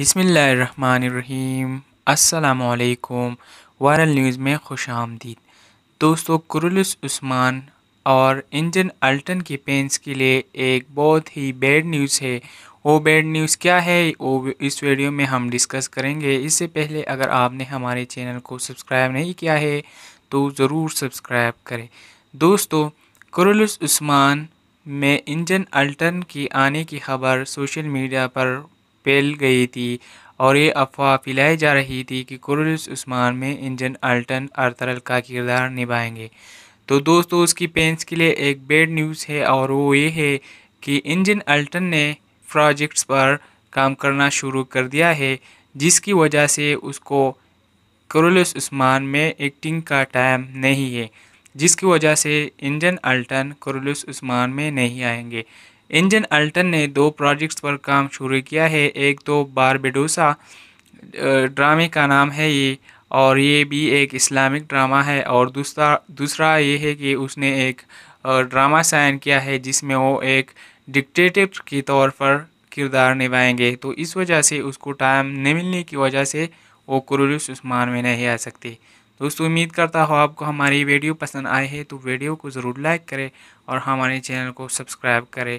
बिसमीम् अल्लाम viral news में खुश आमदीद दोस्तों कुरलस उस्मान और इंजन अल्टन की पेंस के लिए एक बहुत ही बैड न्यूज़ है वो बैड न्यूज़ क्या है वो इस वीडियो में हम डिस्कस करेंगे इससे पहले अगर आपने हमारे चैनल को सब्सक्राइब नहीं किया है तो ज़रूर सब्सक्राइब करें दोस्तों कुरलस उस्मान में इंजन अल्टन की आने की खबर सोशल मीडिया पर फैल गई थी और ये अफवाह फैलाई जा रही थी कि कुरुस उस्मान में इंजन अल्टन तरल का किरदार निभाएंगे तो दोस्तों उसकी पेंस के लिए एक बेड न्यूज़ है और वो ये है कि इंजन अल्टन ने प्रोजेक्ट्स पर काम करना शुरू कर दिया है जिसकी वजह से उसको कुरुस उस्मान में एक्टिंग का टाइम नहीं है जिसकी वजह से इंजन अल्टन कुरलस उस्मान में नहीं आएंगे इंजन अल्टन ने दो प्रोजेक्ट्स पर काम शुरू किया है एक तो बारबेडोसा ड्रामे का नाम है ये और ये भी एक इस्लामिक ड्रामा है और दूसरा दूसरा ये है कि उसने एक ड्रामा साइन किया है जिसमें वो एक डिक्टेटर के तौर पर किरदार निभाएंगे तो इस वजह से उसको टाइम नहीं मिलने की वजह से वो कुरुलस उस्मान में नहीं आ सकती दोस्तों उम्मीद करता हूँ आपको हमारी वीडियो पसंद आए है तो वीडियो को ज़रूर लाइक करें और हमारे चैनल को सब्सक्राइब करें